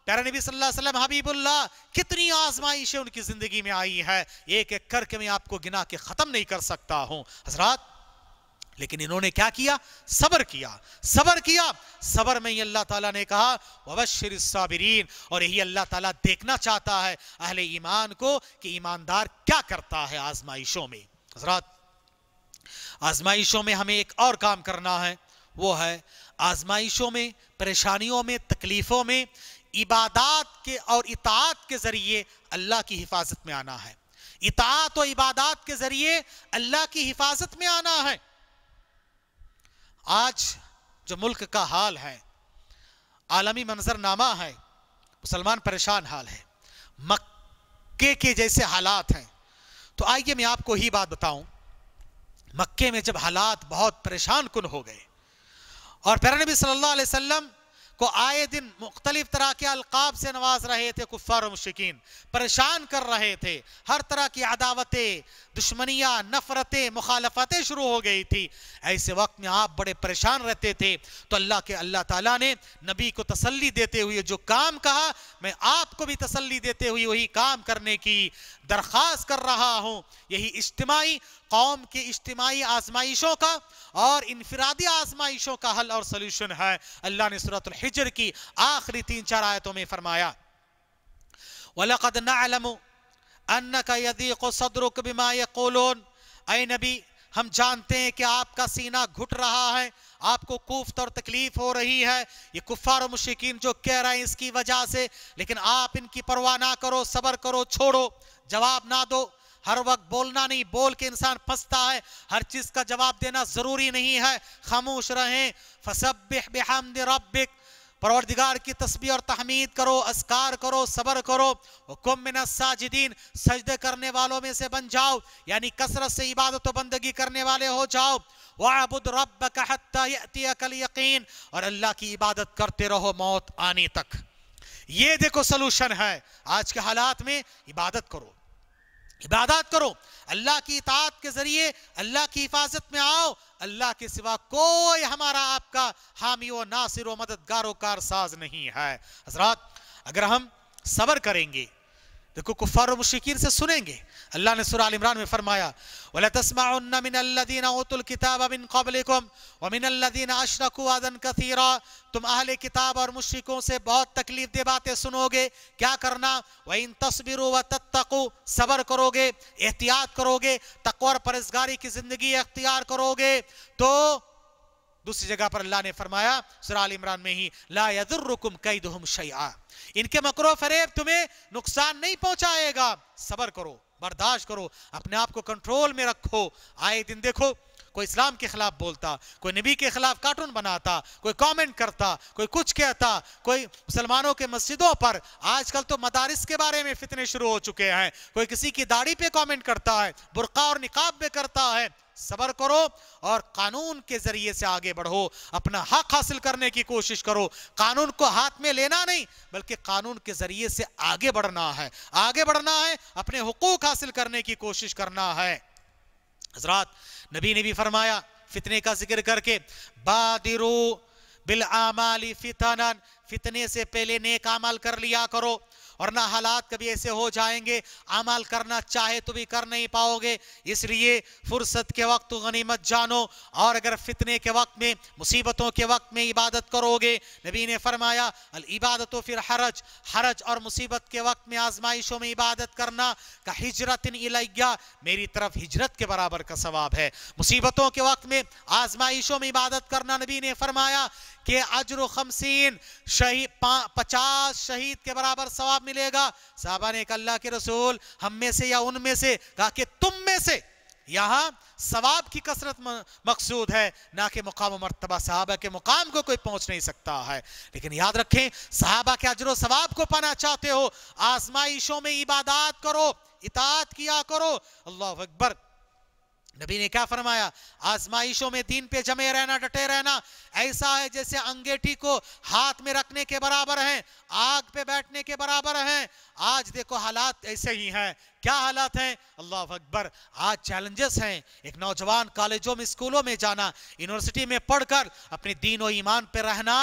प्यारा नबी वसल्लम हबीबुल्ला कितनी आजमाइशें उनकी ज़िंदगी में आई है एक एक करके मैं आपको गिना के ख़त्म नहीं कर सकता हूं हजरात लेकिन इन्होंने क्या किया सबर किया सबर किया सबर में ही अल्लाह ताला ने कहा वबशर और यही अल्लाह ताला देखना चाहता है अहले ईमान को कि ईमानदार क्या करता है आजमाइशों में हजरात आजमाइशों में हमें एक और काम करना है वो है आजमाइशों में परेशानियों में तकलीफ़ों में इबादत के और इतात के ज़रिए अल्लाह की हिफाजत में आना है इतात और इबादत के ज़रिए अल्लाह की हिफाजत में आना है आज जो मुल्क का हाल है आलमी मंजरनामा है मुसलमान परेशान हाल है मक्के के जैसे हालात हैं तो आइए मैं आपको ही बात बताऊं मक्के में जब हालात बहुत परेशान कुन हो गए और नबी सल्लल्लाहु अलैहि वसल्लम को आए दिन मुख्तलिफ तरह के अलकाब से नवाज रहे थे कुफ़ार मशिकीन परेशान कर रहे थे हर तरह की अदावतें दुश्मनियाँ नफ़रतें मुखालफतें शुरू हो गई थी ऐसे वक्त में आप बड़े परेशान रहते थे तो अल्लाह के अल्लाह ताला ने नबी को तसल्ली देते हुए जो काम कहा मैं आपको भी तसल्ली देते हुए वही काम करने की दरख्वास्त कर रहा हूँ यही इज्तमाही कौम की इज्तमाही आजमाइशों का और इनफरादी आजमाइशों का हल और सलूशन है अल्लाह ने सूरत हिजर की आखिरी तीन चार आयतों में फरमाया वलकद नलम को सदरुक बिमा यकोलोन अय नबी हम जानते हैं कि आपका सीना घुट रहा है आपको कुफ्त और तकलीफ हो रही है ये कुफार और मुशिकीन जो कह रहे हैं इसकी वजह से लेकिन आप इनकी परवाह ना करो सबर करो छोड़ो जवाब ना दो हर वक्त बोलना नहीं बोल के इंसान फंसता है हर चीज का जवाब देना जरूरी नहीं है खामोश रहें परवरदिगार की तस्वीर और तहमीद करो असकार करो सबर करो साजिदीन सजदे करने वालों में से बन जाओ यानी कसरत से इबादत बंदगी करने वाले हो जाओ वाबुद रब कल यकीन और अल्लाह की इबादत करते रहो मौत आने तक ये देखो सोलूशन है आज के हालात में इबादत करो इबादत करो अल्लाह की इतात के ज़रिए अल्लाह की हिफाजत में आओ अल्लाह के सिवा कोई हमारा आपका हामी व नासिर व मददगार व कारसाज नहीं है हजरात अगर हम सबर करेंगे देखो कुफार मुशिकिन से सुनेंगे अल्लाह ने सुर इमरान में फरमाया वला तस्माउन्ना मिन अल्लदीन औतुल किताब मिन कबलिकुम व मिन अल्लदीन अशरकू अदन कसीरा तुम अहले किताब और मुशरिकों से बहुत तकलीफ दे बातें सुनोगे क्या करना व इन तस्बिरु व तत्तकू सबर करोगे एहतियात करोगे तकवर और परहेजगारी की ज़िंदगी अख्तियार करोगे तो दूसरी जगह पर अल्लाह ने फरमाया सराल इमरान में ही ला यदुर्रुकुम कई दुहम शया इनके मकरो फरेब तुम्हें नुकसान नहीं पहुंचाएगा सबर करो बर्दाश्त करो अपने आप को कंट्रोल में रखो आए दिन देखो कोई इस्लाम के खिलाफ बोलता कोई नबी के खिलाफ कार्टून बनाता कोई कमेंट करता कोई कुछ कहता कोई मुसलमानों के मस्जिदों पर आजकल तो मदारिस के बारे में फितने शुरू हो चुके हैं कोई किसी की दाढ़ी पे कमेंट करता है बुरका और निकाब पे करता है सबर करो और कानून के जरिए से आगे बढ़ो अपना हक हासिल करने की कोशिश करो कानून को हाथ में लेना नहीं बल्कि कानून के जरिए से आगे बढ़ना है आगे बढ़ना है अपने हकूक हासिल करने की कोशिश करना है हजरात नबी ने भी फरमाया फितने का जिक्र करके बादिरो बिल आमाली फितनन फितने से पहले नेक आमल कर लिया करो और ना हालात कभी ऐसे हो जाएंगे अमल करना चाहे तो भी कर नहीं पाओगे इसलिए फुर्सत के वक्त गनीमत जानो और अगर फितने के वक्त में मुसीबतों के वक्त में इबादत करोगे नबी ने फरमाया अल इबादत फिर हरज हरज और मुसीबत के वक्त में आजमाइशों में इबादत करना का हिजरत इन इलाइया मेरी तरफ हिजरत के बराबर का सवाब है मुसीबतों के वक्त में आजमाइशों में इबादत करना नबी ने फरमाया कि अजर खमसीन शहीद पचास शहीद के बराबर सवाब मिलेगा साहबा ने अल्लाह के रसूल हम में से या उनमें से कहा कि तुम में से यहां सवाब की कसरत मकसूद है ना कि मुकाम मरतबा साहबा के मुकाम को कोई पहुंच नहीं सकता है लेकिन याद रखें साहबा के अजर सवाब को पाना चाहते हो आजमाइशों में इबादत करो इतात किया करो अल्लाह अकबर नबी ने क्या फरमाया आजमाइशों में दीन पे जमे रहना डटे रहना ऐसा है जैसे अंगेठी को हाथ में रखने के बराबर है आग पे बैठने के बराबर है आज देखो हालात ऐसे ही हैं क्या हालात हैं अल्लाह अकबर आज चैलेंजेस हैं एक नौजवान कॉलेजों में स्कूलों में जाना यूनिवर्सिटी में पढ़कर अपने दीन और ईमान पर रहना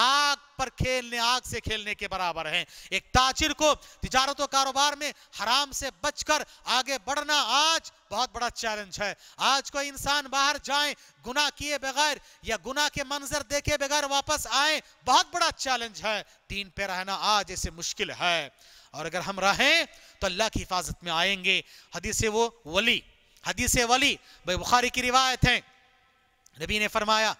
आग पर खेलने आग से खेलने के बराबर है एक ताजिर को तजारत और कारोबार में हराम से बचकर आगे बढ़ना आज बहुत बड़ा चैलेंज है आज कोई इंसान बाहर जाए गुना किए बगैर या गुना के मंजर देखे बगैर वापस आए बहुत बड़ा चैलेंज है दीन पे रहना आज ऐसे मुश्किल है और अगर हम रहें तो अल्लाह की हिफाजत में आएंगे हदीस वो वली हदीस वली भाई बुखारी की रिवायत है नबी ने फरमाया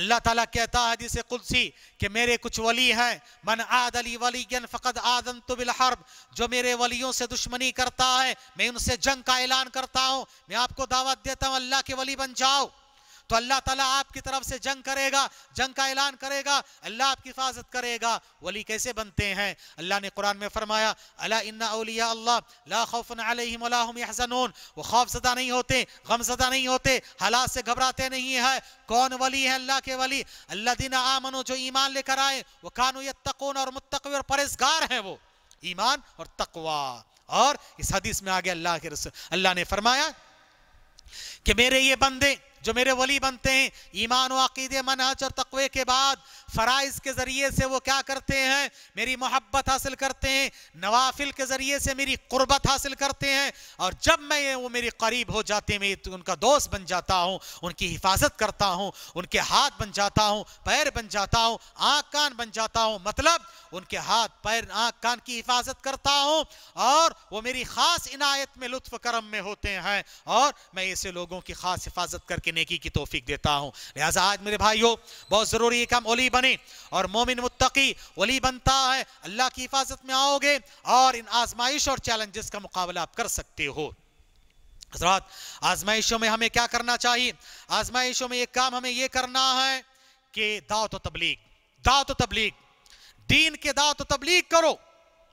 अल्लाह ताला कहता है जिसे कुलसी कि मेरे कुछ वली हैं मन आद अली वली फ़कद आदम तो बिलहरब जो मेरे वलियों से दुश्मनी करता है मैं उनसे जंग का ऐलान करता हूँ मैं आपको दावत देता हूँ अल्लाह के वली बन जाओ तो अल्लाह ताला आपकी तरफ से जंग करेगा जंग का ऐलान करेगा अल्लाह आपकी हिफाजत करेगा वली कैसे बनते हैं अल्लाह ने कुरान में फरमाया अला इन्ना अलिया अल्लाह ला खौफन अलैहिम वला हम यहजनून वो खौफजदा नहीं होते गमजदा नहीं होते हालात से घबराते नहीं है कौन वली है अल्लाह के वली अल्लाह दिन आमनो जो ईमान लेकर आए वो कानू यत्तकून और मुत्तकी और परहेजगार हैं वो ईमान और तकवा और इस हदीस में आगे अल्लाह के रसूल अल्लाह ने फरमाया कि मेरे ये बंदे जो मेरे वली बनते हैं ईमान वक़ीद मनहज और तकवे के बाद फ़राइज़ के ज़रिए से वो क्या करते हैं मेरी मोहब्बत हासिल करते हैं नवाफिल के ज़रिए से मेरी क़ुरबत हासिल करते हैं और जब मैं वो मेरे करीब हो जाते मैं तो उनका दोस्त बन जाता हूँ उनकी हिफाजत करता हूँ उनके हाथ बन जाता हूँ पैर बन जाता हूँ आँख कान बन जाता हूँ मतलब उनके हाथ पैर आँख कान की हिफाजत करता हूँ और वो मेरी ख़ास इनायत में लुत्फ़ करम में होते हैं और मैं ऐसे लोगों की ख़ास हिफाजत करके की नेकी की तोफीक देता हूँ लिहाजा आज मेरे भाइयों बहुत ज़रूरी है कि हम वली बने और मोमिन मुत्तकी ओली बनता है अल्लाह की हिफाजत में आओगे और इन आजमाइश और चैलेंजेस का मुकाबला आप कर सकते हो आजमाइशों में हमें क्या करना चाहिए आजमाइशों में एक काम हमें यह करना है कि दावत तबलीग दावत तबलीग दीन के दावत तबलीग करो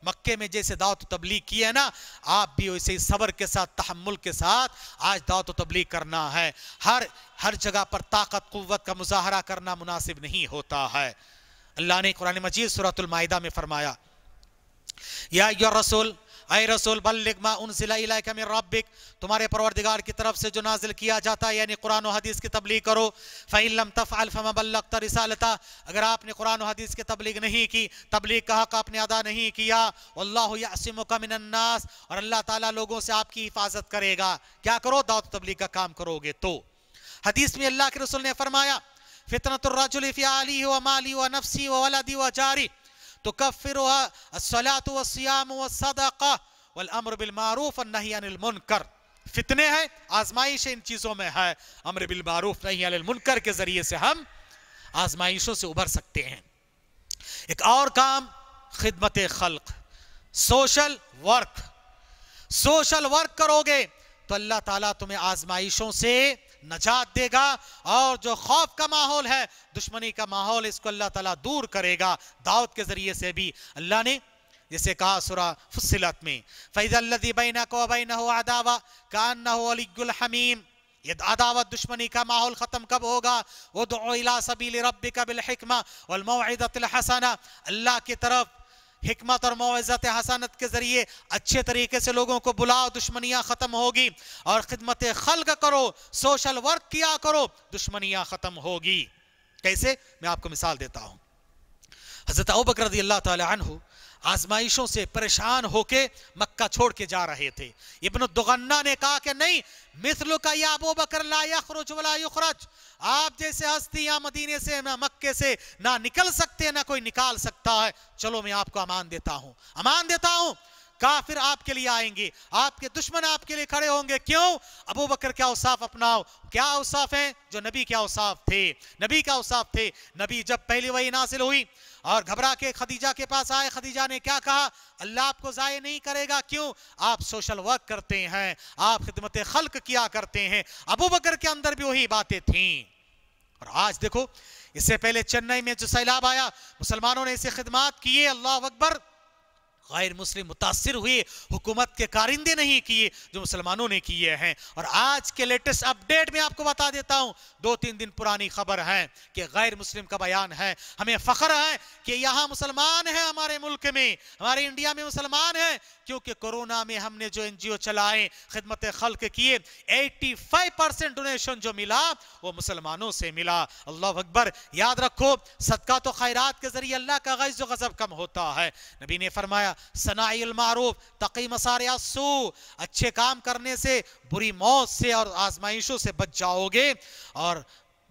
मक्के में जैसे दावत तबलीग की है ना आप भी वैसे ही सबर के साथ तहमुल के साथ आज दावत तबलीग करना है हर हर जगह पर ताकत कुत का मुजाहरा करना मुनासिब नहीं होता है अल्लाह ने कुरान मजीद सूरतमायदा में फरमाया या रसूल आई रसूल बल्लिगमा उन इलाक में रबिक तुम्हारे परवरदिगार की तरफ से जो नाजिल किया जाता है यानी कुरान हदीस की तबलीग करो फ़ैलम तफ़ अलफ़म बल्लता रिसालता अगर आपने कुरान हदीस की तबलीग नहीं की तबलीग का हक आपने अदा नहीं किया अल्लासमकमनास और अल्लाह ताला लोगों से आपकी हिफाजत करेगा क्या करो दावत तबलीग का काम करोगे तो हदीस में अल्लाह के रसूल ने फरमाया फ़ितनतरजुल्फ़ी व माली व नफसी व वलदी व जारी तो कफिर सलात वसियाम वसदाका वमर बिलमारूफ नहीं अनिलमुनकर फितने हैं आजमाइश इन चीज़ों में है अमर बिलमारूफ नहीं मुनकर के ज़रिए से हम आजमाइशों से उभर सकते हैं एक और काम खिदमत खल्क सोशल वर्क सोशल वर्क करोगे तो अल्लाह ताला तुम्हें आजमाइशों से नजात देगा और जो खौफ का माहौल है दुश्मनी का माहौल इसको अल्लाह ताला दूर करेगा दाऊद के ज़रिए से भी अल्लाह ने जैसे कहा सुरा फुसिलत में फ़ैज़ल्लबैन कान हमीम अदावत दुश्मनी का माहौल ख़त्म कब होगा वो दो सबील रब बिलहिकमा और वलमोदतल हसाना अल्लाह की तरफ हमत और मुआजत हसानत के ज़रिए अच्छे तरीके से लोगों को बुलाओ दुश्मनियाँ ख़त्म होगी और खिदमत खल्क करो सोशल वर्क किया करो दुश्मनियाँ ख़त्म होगी कैसे मैं आपको मिसाल देता हूँ हज़रत अबकर रजी अल्लाह तहु आजमाइशों से परेशान होके मक्का छोड़ के जा रहे थे इबन दुगन्ना ने कहा कि नहीं मिसल का या अबू बकर लाखरज वालाखरज आप जैसे हस्ती या मदीने से ना मक्के से ना निकल सकते ना कोई निकाल सकता है चलो मैं आपको अमान देता हूं अमान देता हूँ काफिर आपके लिए आएंगे आपके दुश्मन आपके लिए खड़े होंगे क्यों अबू बकर क्या उसाफ अपनाओ क्या उसाफ है जो नबी क्या उसाफ थे नबी क्या उसाफ थे नबी जब पहली वही नासिल हुई और घबरा के खदीजा के पास आए खदीजा ने क्या कहा अल्लाह आपको ज़ाय नहीं करेगा क्यों आप सोशल वर्क करते हैं आप खिदमत खल्क किया करते हैं अबू बकर के अंदर भी वही बातें थी और आज देखो इससे पहले चेन्नई में जो सैलाब आया मुसलमानों ने इसे खिदमात किए अल्लाह अकबर गैर मुस्लिम मुतासर हुए हुकूमत के कारिंदे नहीं किए जो मुसलमानों ने किए हैं और आज के लेटेस्ट अपडेट में आपको बता देता हूँ दो तीन दिन पुरानी खबर है कि गैर मुस्लिम का बयान है हमें फ़ख्र है कि यहाँ मुसलमान है हमारे मुल्क में हमारे इंडिया में मुसलमान है क्योंकि कोरोना में हमने जो एन जी ओ चलाए खिदमत खल्क किए एट्टी फाइव परसेंट डोनेशन जो मिला वो मुसलमानों से मिला अल्लाह अकबर याद रखो सदका तो खैरात के जरिए अल्लाह का गज़ गज़ब कम होता है नबी ने फरमाया मारूफ तकी मसार अच्छे काम करने से बुरी मौत से और आजमाइशों से बच जाओगे और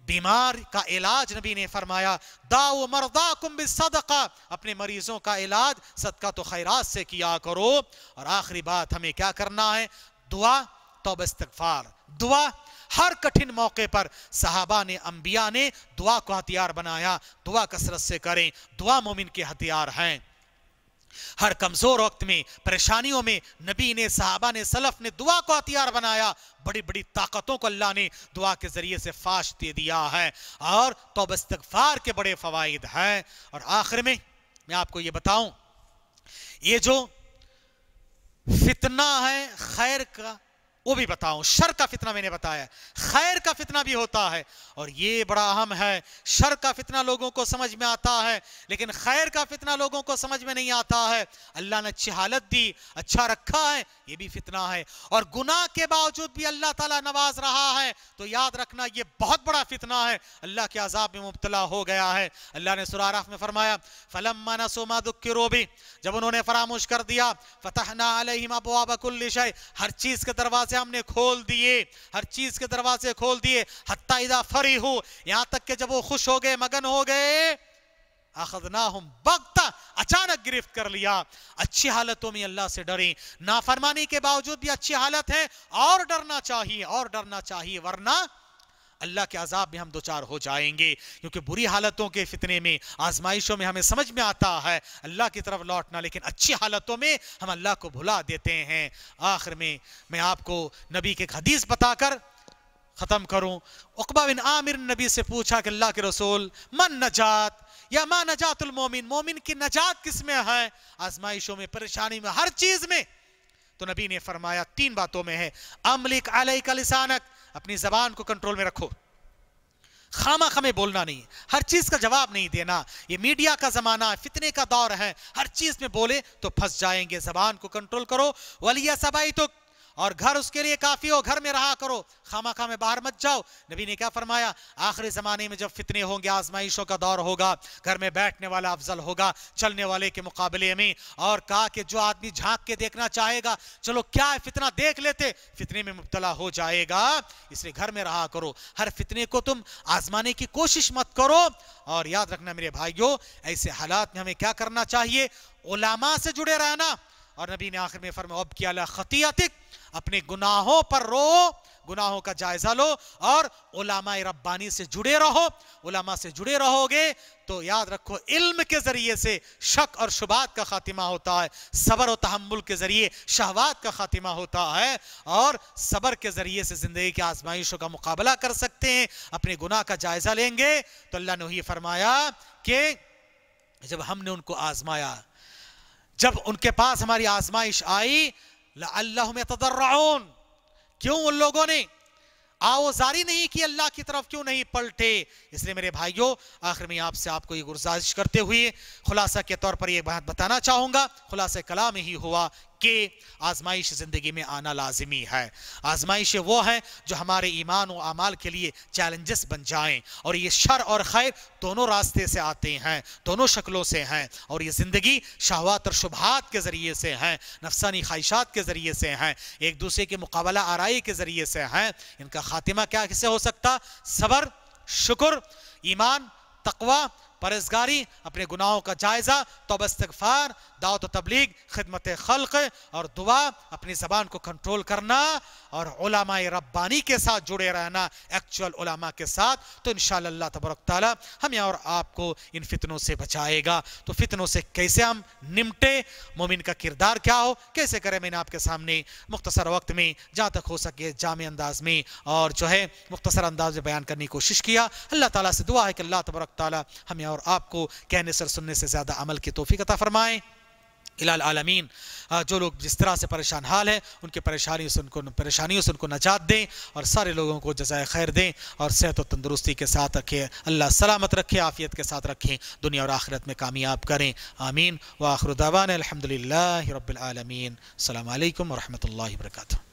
बीमार का इलाज नबी ने फरमाया दाऊ मरदा कुंभ सदका अपने मरीजों का इलाज सदका तो खैरात से किया करो और आखिरी बात हमें क्या करना है दुआ तोब इस्तफार दुआ हर कठिन मौके पर साहबा ने अंबिया ने दुआ को हथियार बनाया दुआ कसरत से करें दुआ मोमिन के हथियार हैं हर कमजोर वक्त में परेशानियों में नबी ने साहबा ने सलफ ने दुआ को हथियार बनाया बड़ी बड़ी ताकतों को अल्लाह ने दुआ के जरिए से फाश दे दिया है और तोबस्तफार के बड़े फवाद हैं और आखिर में मैं आपको ये बताऊं ये जो फितना है खैर का वो भी बताऊं शर का फितना मैंने बताया खैर का फितना भी होता है और ये बड़ा अहम है शर का फितना लोगों को समझ में आता है लेकिन खैर का फितना लोगों को समझ में नहीं आता है अल्लाह ने अच्छी हालत दी अच्छा रखा है ये भी फितना है और गुनाह के बावजूद भी अल्लाह ताला नवाज रहा है तो याद रखना ये बहुत बड़ा फितना है अल्लाह के अजाब में मुबतला हो गया है अल्लाह ने सुरारा में फरमाया फलम सोमा दुख जब उन्होंने फरामोश कर दिया फतहना अलहिम हर चीज़ के दरवाजे दरवाजे हमने खोल दिए हर चीज के दरवाजे खोल दिए हत्ता इधा फरी हो यहां तक के जब वो खुश हो गए मगन हो गए अचानक गिरफ्त कर लिया अच्छी हालतों में अल्लाह से डरे नाफरमानी के बावजूद भी अच्छी हालत है और डरना चाहिए और डरना चाहिए वरना अल्लाह के अजाब में हम दो चार हो जाएंगे क्योंकि बुरी हालतों के फितने में आजमाइशों में हमें समझ में आता है अल्लाह की तरफ लौटना लेकिन अच्छी हालतों में हम अल्लाह को भुला देते हैं आखिर में मैं आपको नबी के हदीस बताकर ख़त्म करूं उकबा बिन आमिर नबी से पूछा कि अल्लाह के रसूल मन नजात या मा नजातुल मोमिन मोमिन की नजात किस में है आजमाइशों में परेशानी में हर चीज़ में तो नबी ने फरमाया तीन बातों में है अमलिक अलई लिसानक अपनी जबान को कंट्रोल में रखो खामा खमे बोलना नहीं हर चीज का जवाब नहीं देना ये मीडिया का जमाना है फितने का दौर है हर चीज में बोले तो फंस जाएंगे जबान को कंट्रोल करो वलिया सबाई तो और घर उसके लिए काफी हो घर में रहा करो खामा खा में बाहर मत जाओ नबी ने क्या फरमाया आखिरी जमाने में जब फितने होंगे आजमाइशों का दौर होगा घर में बैठने वाला अफजल होगा चलने वाले के मुकाबले में और कहा कि जो आदमी झांक के देखना चाहेगा चलो क्या है फितना देख लेते फितने में मुबतला हो जाएगा इसलिए घर में रहा करो हर फितने को तुम आजमाने की कोशिश मत करो और याद रखना मेरे भाइयों ऐसे हालात में हमें क्या करना चाहिए ओलामा से जुड़े रहना और नबी ने आखिर में फरमा अब किया खतियातिक अपने गुनाहों पर रो गुनाहों का जायजा लो और उलामा रब्बानी से जुड़े रहो उलामा से जुड़े रहोगे तो याद रखो इल्म के जरिए से शक और शुबात का खात्मा होता है सबर और तहमुल के जरिए शहवात का खात्मा होता है और सबर के जरिए से जिंदगी की आजमाइशों का मुकाबला कर सकते हैं अपने गुनाह का जायजा लेंगे तो अल्लाह ने ही फरमाया कि जब हमने उनको आजमाया जब उनके पास हमारी आजमाइश आई अल्लाह में तदर्राउन क्यों उन लोगों ने आओ जारी नहीं कि अल्लाह की तरफ क्यों नहीं पलटे इसलिए मेरे भाइयों आखिर में आपसे आपको ये गुजारिश करते हुए खुलासा के तौर पर यह बात बताना चाहूंगा खुलासा कलाम ही हुआ कि आजमाइश ज़िंदगी में आना लाजमी है आजमाइश वो है जो हमारे ईमान व अमाल के लिए चैलेंजेस बन जाएं और ये शर और खैर दोनों रास्ते से आते हैं दोनों शक्लों से हैं और ये ज़िंदगी शहवात और शुभात के ज़रिए से हैं नफसानी ख्वाहिशात के ज़रिए से हैं एक दूसरे के मुकाबला आरई के ज़रिए से हैं इनका खात्मा क्या किसे हो सकता सबर शुक्र ईमान तकवा परहेजगारी अपने गुनाहों का जायज़ा तोब इस्तफ़ार दावत तबलीग खिदमत खल्क और दुआ अपनी ज़बान को कंट्रोल करना और उलामा रब्बानी के साथ जुड़े रहना एक्चुअल उलामा के साथ तो इन शाह तबरक ताली हमें और आपको इन फितनों से बचाएगा तो फितनों से कैसे हम निमटे मोमिन का किरदार क्या हो कैसे करें मैंने आपके सामने मुख्तसर वक्त में जहाँ तक हो सके जाम अंदाज में और जो है मुख्तसर अंदाज में बयान करने की कोशिश किया अल्लाह तला से दुआ है कि अल्लाह तबरक ताली हमें और आपको कहने से सुनने से ज़्यादा अमल की तोफ़ी कता फरमाएँ आलमीन जो लोग जिस तरह से परेशान हाल है उनके परेशानियों से उनको परेशानियों से उनको नजात दें और सारे लोगों को जजाय खैर दें और सेहत और तंदरुस्ती के साथ रखें अल्लाह सलामत रखे आफ़ियत के साथ रखें दुनिया और आखिरत में कामयाब करें आमीन व आखरुदावान अलहमदिल्ला रबालमीन अल्लाम वरहमल वर्का